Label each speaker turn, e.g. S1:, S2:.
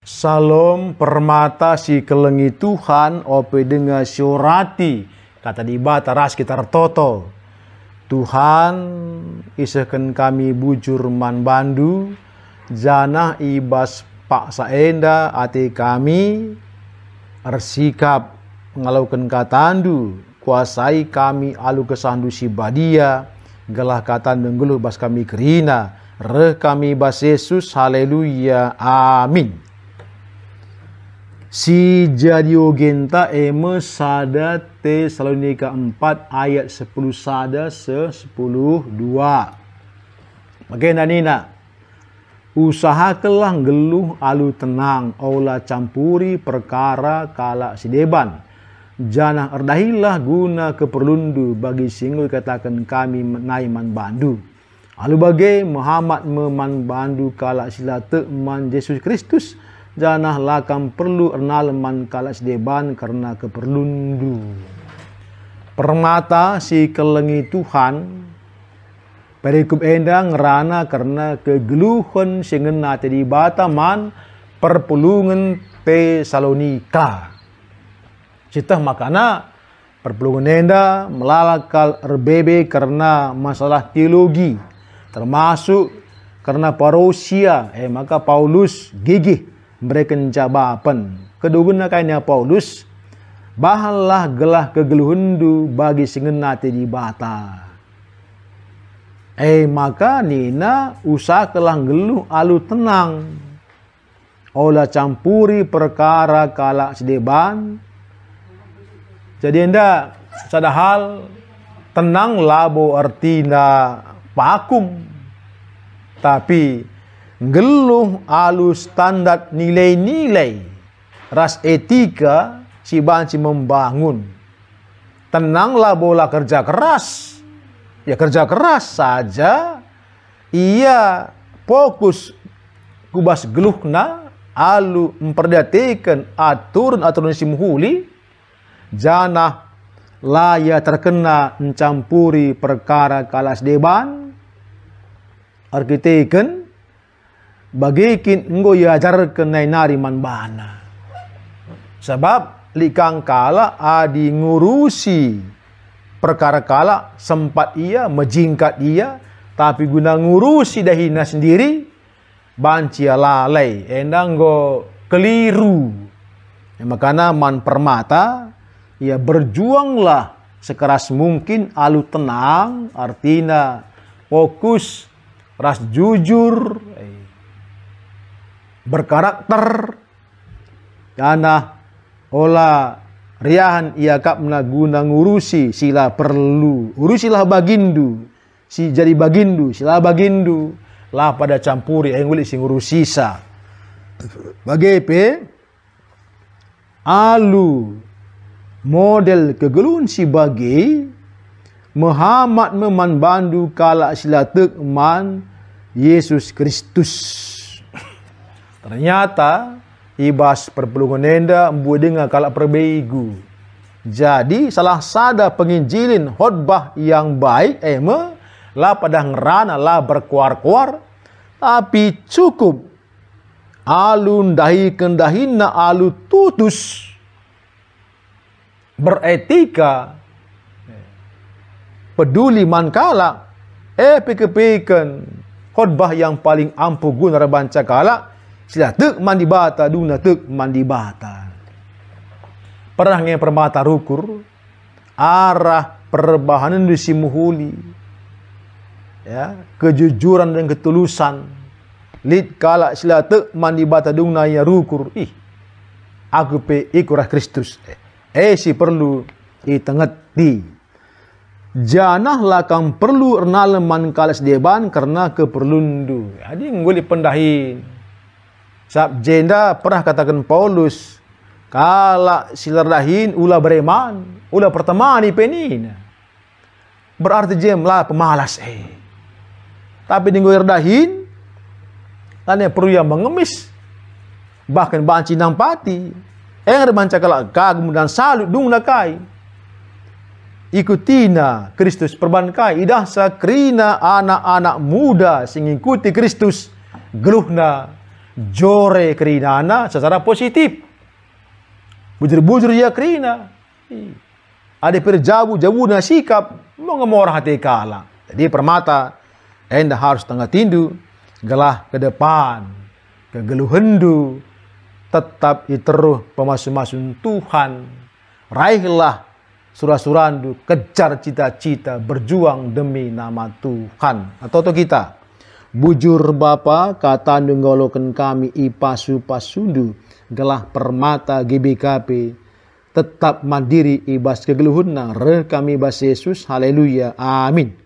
S1: Salam permata si kelengi Tuhan ope dengan surati kata di bataras sekitar toto. Tuhan isahkan kami bujur man bandu janah ibas pak saenda ati kami ersikap ngalaukan katandu kuasai kami alu kesandu si badia gelah katan denggeluh bas kami kerina reh kami bas Yesus haleluya amin Si jadio genta eme sada te Salonika 4 ayat 10 sada se 10 2. Magena nina. Usahakanlah geluh alu tenang, aula campuri perkara kala sideban. Janah erdahilah guna keperlundu bagi singgul katakan kami naiman bandu. Alu bagai Muhammad meman bandu kala silate man Yesus Kristus janah lakam perlu ernal man kalas deban karena keperlundu. Permata si kelengi Tuhan Perikup endang rana karena kegeluhan singena tadi bataman perpulungan salonika. Cita makana perpulungan enda melalakal RBB karena masalah teologi termasuk karena parosia eh maka Paulus gigih mereka jabapan. kedua kainya Paulus, bahanlah gelah kegeluhundu bagi singenati di bata. Eh maka Nina usah kelang geluh alu tenang. Olah campuri perkara kalak sedeban. Jadi anda sadahal tenang labo artina pakum. Tapi geluh alu standar nilai-nilai ras etika si banci membangun tenanglah bola kerja keras ya kerja keras saja ia fokus kubas geluhna alu memperhatikan aturan aturan si muhuli janah laya terkena mencampuri perkara kalas deban arkitekan bagikin enggo yajarkeun ya nari manbana sebab likang kala adi ngurusi perkara kala sempat ia mejingkat ia tapi guna ngurusi dahina sendiri banci lalai endang go keliru ya, man permata ya berjuanglah sekeras mungkin alu tenang artina fokus ras jujur berkarakter karena ola riahan ia kap guna ngurusi sila perlu urusilah bagindu si jadi bagindu sila bagindu lah pada campuri engguli si ngurusisa, sa bagai alu model kegelun si bagi Muhammad meman bandu kala sila man Yesus Kristus Ternyata ibas perpelungunenda dengar kalak perbeigu. Jadi salah sada penginjilin khotbah yang baik eme eh, lah pada ngerana lah berkuar-kuar tapi cukup alun dahi kendahina alu tutus beretika peduli mankala eh pikir-pikir khutbah yang paling ampuh guna rebanca kalak sila tek mandi bata duna tek mandi bata perang yang permata rukur arah perbahanan di simuhuli ya kejujuran dan ketulusan lid kala sila tek mandi bata duna ya rukur ih aku pe ikurah Kristus eh, eh si perlu itengerti janah lakang perlu renal kales kalas deban karena keperlundu. Jadi nguli pendahin. Sebab jenda pernah katakan Paulus, kala silardahin ula bereman, ula pertemani penin. Berarti lah pemalas eh. Tapi di dahin, ane perlu yang mengemis. Bahkan banci nang pati. Yang eh, remanca kalak kagum dan salut dung nakai, Ikutina Kristus perbankai idah sakrina anak-anak muda sing Kristus geluhna jore kerinana secara positif. Bujur-bujur ya kerina. Ada perjabu jabu na sikap mengemor hati kala. Jadi permata anda harus tengah tindu gelah ke depan kegeluh hendu, tetap iteruh pemasun masum Tuhan raihlah surah-surandu kejar cita-cita berjuang demi nama Tuhan atau kita Bujur Bapa kata nunggolokan kami ipasu pasudu gelah permata GBKP tetap mandiri ibas kegeluhunna re kami bas Yesus haleluya amin